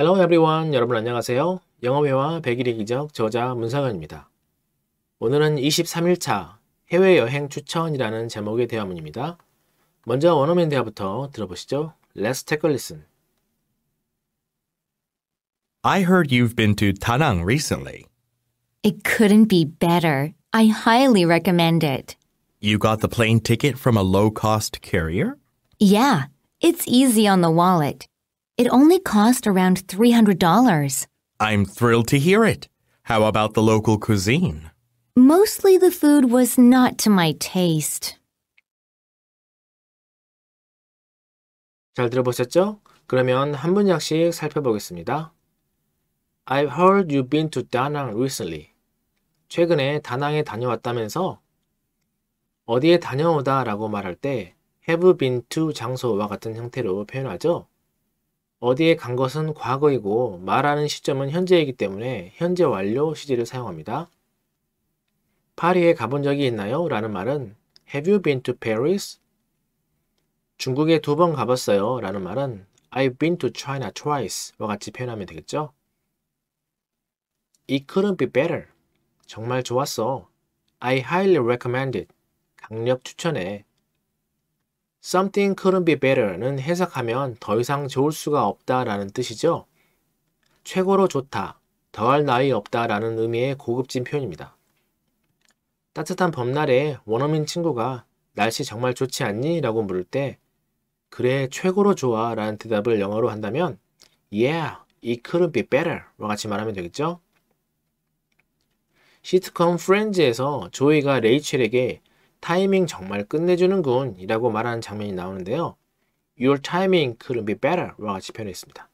Hello everyone. 여러분 안녕하세요. 영어회화 100일의 기적 저자 문상현입니다. 오늘은 23일차 해외여행 추천이라는 제목의 대화문입니다. 먼저 원어민 대화부터 들어보시죠. Let's take a listen. I heard you've been to Tanang recently. It couldn't be better. I highly recommend it. You got the plane ticket from a low-cost carrier? Yeah, it's easy on the wallet. It only cost around $300. I'm thrilled to hear it. How about the local cuisine? Mostly the food was not to my taste. 잘 들어보셨죠? 그러면 한 문장씩 살펴보겠습니다. I've heard you've been to Danang recently. 최근에 다낭에 다녀왔다면서? 어디에 다녀오다 라고 말할 때 have been to 장소와 같은 형태로 표현하죠. 어디에 간 것은 과거이고 말하는 시점은 현재이기 때문에 현재 완료 시제를 사용합니다. 파리에 가본 적이 있나요? 라는 말은 Have you been to Paris? 중국에 두 번 가봤어요. 라는 말은 I've been to China twice 와 같이 표현하면 되겠죠. It couldn't be better. 정말 좋았어. I highly recommend it. 강력 추천해. something couldn't be better는 해석하면 더 이상 좋을 수가 없다라는 뜻이죠. 최고로 좋다, 더할 나위 없다라는 의미의 고급진 표현입니다. 따뜻한 봄날에 원어민 친구가 날씨 정말 좋지 않니? 라고 물을 때 그래 최고로 좋아 라는 대답을 영어로 한다면 Yeah, it couldn't be better 와 같이 말하면 되겠죠? 시트콤 프렌즈에서 조이가 레이첼에게 타이밍 정말 끝내주는군 이라고 말하는 장면이 나오는데요. Your timing couldn't be better 와 같이 표현했습니다.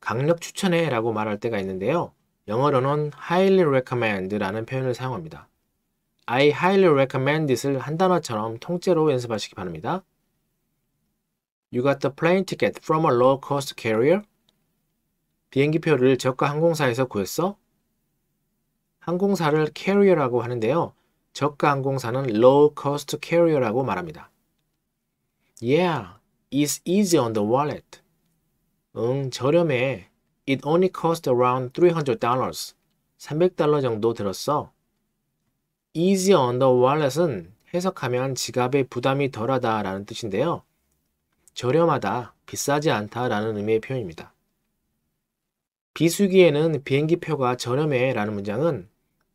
강력 추천해 라고 말할 때가 있는데요. 영어로는 highly recommend 라는 표현을 사용합니다. I highly recommend it을 한 단어처럼 통째로 연습하시기 바랍니다. You got the plane ticket from a low-cost carrier? 비행기표를 저가 항공사에서 구했어? 항공사를 carrier라고 하는데요. 저가 항공사는 low cost carrier라고 말합니다. Yeah, it's easy on the wallet. 응, 저렴해. It only cost around $300. 300달러 정도 들었어. easy on the wallet은 해석하면 지갑에 부담이 덜하다 라는 뜻인데요. 저렴하다, 비싸지 않다 라는 의미의 표현입니다. 비수기에는 비행기표가 저렴해 라는 문장은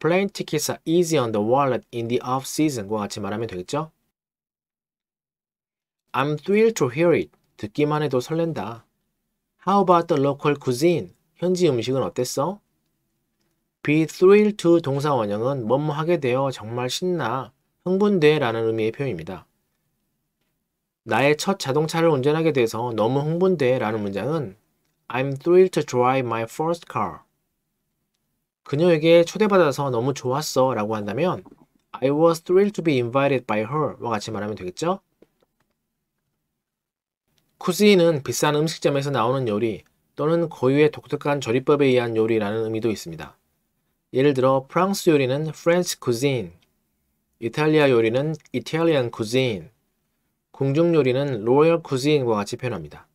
Plane tickets are easy on the wallet in the off-season과 같이 말하면 되겠죠? I'm thrilled to hear it. 듣기만 해도 설렌다. How about the local cuisine? 현지 음식은 어땠어? Be thrilled to 동사원형은 뭐뭐 하게 되어 정말 신나, 흥분돼 라는 의미의 표현입니다. 나의 첫 자동차를 운전하게 돼서 너무 흥분돼 라는 문장은 I'm thrilled to drive my first car. 그녀에게 초대받아서 너무 좋았어 라고 한다면 I was thrilled to be invited by her 와 같이 말하면 되겠죠? 쿠스인은 비싼 음식점에서 나오는 요리 또는 고유의 독특한 조리법에 의한 요리라는 의미도 있습니다. 예를 들어 프랑스 요리는 French cuisine, 이탈리아 요리는 Italian cuisine, 궁중 요리는 Royal cuisine과 같이 표현합니다.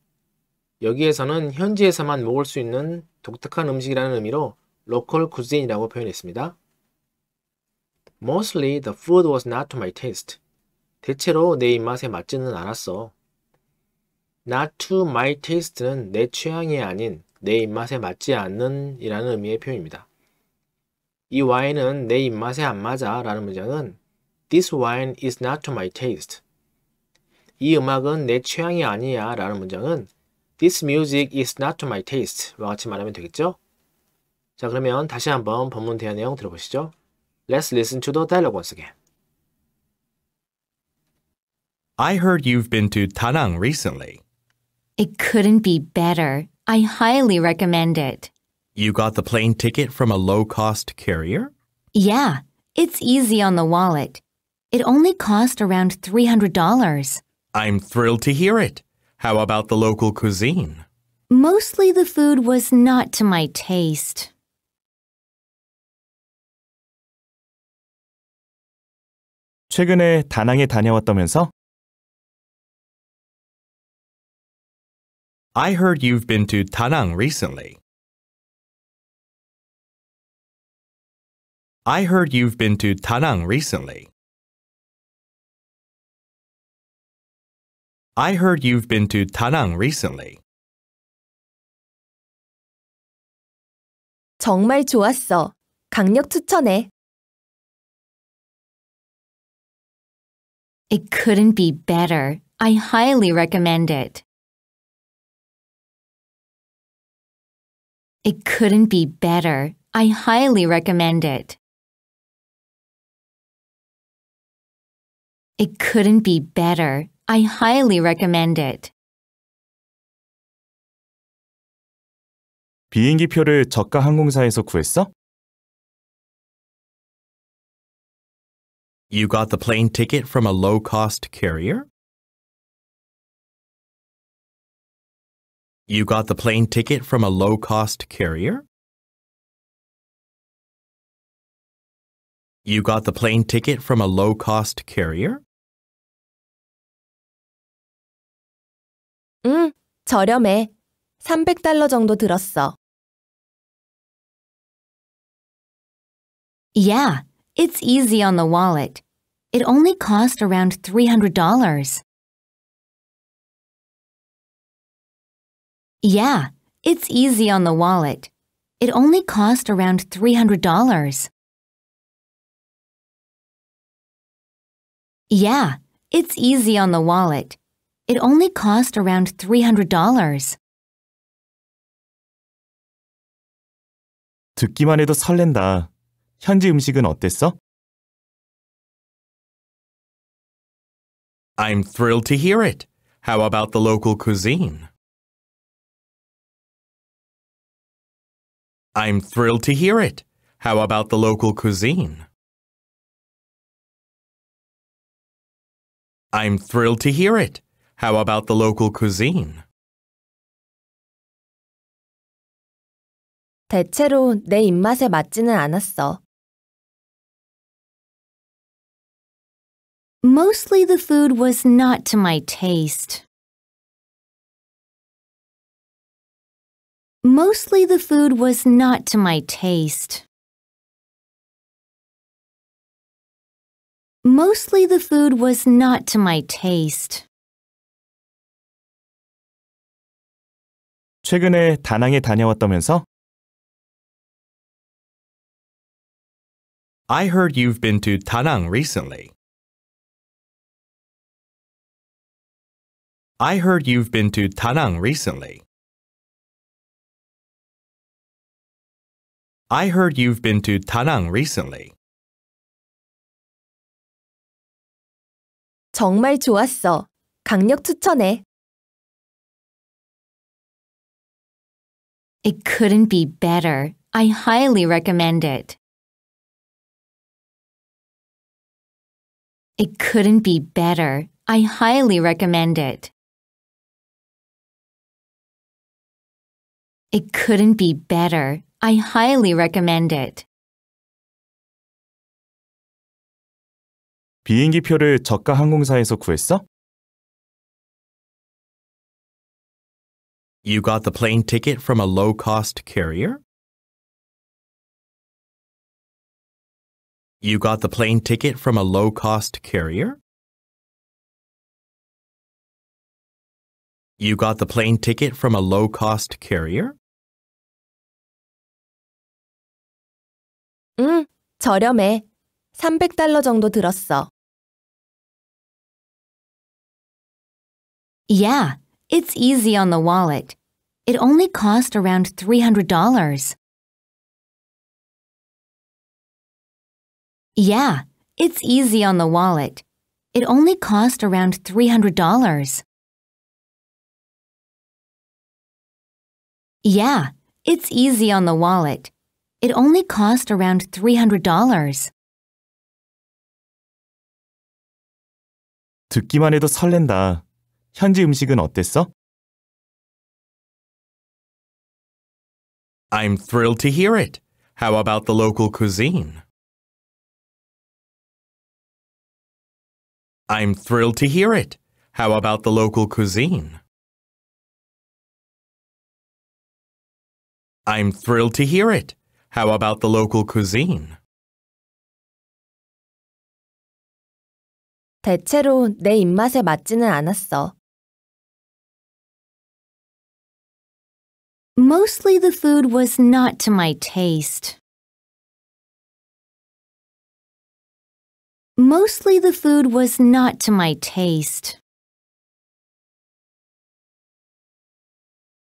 여기에서는 현지에서만 먹을 수 있는 독특한 음식이라는 의미로 로컬 cuisine이라고 표현했습니다. Mostly the food was not to my taste. 대체로 내 입맛에 맞지는 않았어. Not to my taste는 내 취향이 아닌 내 입맛에 맞지 않는 이라는 의미의 표현입니다. 이 와인은 내 입맛에 안 맞아 라는 문장은 This wine is not to my taste. 이 음악은 내 취향이 아니야 라는 문장은 This music is not to my taste 와 같이 말하면 되겠죠? 자, 그러면 다시 한번 본문 대화 내용 들어보시죠. Let's listen to the dialogue once again. I heard you've been to Tanang recently. It couldn't be better. I highly recommend it. You got the plane ticket from a low cost carrier? Yeah, it's easy on the wallet. It only cost around $300. I'm thrilled to hear it. How about the local cuisine? Mostly the food was not to my taste. 최근에 다낭에 다녀왔다면서? I heard you've been to Danang recently. I heard you've been to Danang recently. I heard you've been to Danang recently. 정말 좋았어. 강력 추천해. It couldn't be better. I highly recommend it. It couldn't be better. I highly recommend it. It couldn't be better. I highly recommend it. 비행기 표를 저가 항공사에서 구했어? You got the plane ticket from a low-cost carrier? You got the plane ticket from a low-cost carrier? You got the plane ticket from a low-cost carrier? 응, 저렴해. 300달러 정도 들었어. Yeah, it's easy on the wallet. It only cost around $300. Yeah, it's easy on the wallet. It only cost around $300. Yeah, it's easy on the wallet. It only cost around $300. 듣기만 해도 설렌다. 현지 음식은 어땠어? I'm thrilled to hear it. How about the local cuisine? I'm thrilled to hear it. How about the local cuisine? I'm thrilled to hear it. How about the local cuisine? 대체로 내 입맛에 맞지는 않았어. Mostly the food was not to my taste. Mostly the food was not to my taste. Mostly the food was not to my taste. 최근에 다낭에 다녀왔다면서? I heard you've been to Tanang recently. I heard you've been to Tanang recently. I heard you've been to Tanang recently. 정말 좋았어. 강력 추천해. It couldn't be better. I highly recommend it. It couldn't be better. I highly recommend it. It couldn't be better. I highly recommend it. 비행기 표를 저가 항공사에서 구했어? You got the plane ticket from a low-cost carrier? You got the plane ticket from a low-cost carrier? You got the plane ticket from a low-cost carrier? 저렴해. 300달러 정도 들었어. Yeah, it's easy on the wallet. It only cost around $300. Yeah, it's easy on the wallet. It only cost around $300. Yeah, it's easy on the wallet. It only cost around $300. 듣기만 해도 설렌다. 현지 음식은 어땠어? I'm thrilled to hear it. How about the local cuisine? I'm thrilled to hear it. How about the local cuisine? I'm thrilled to hear it. How about the local cuisine? 대체로 내 입맛에 맞지는 않았어. Mostly the food was not to my taste. Mostly the food was not to my taste.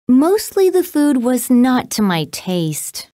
Mostly the food was not to my taste.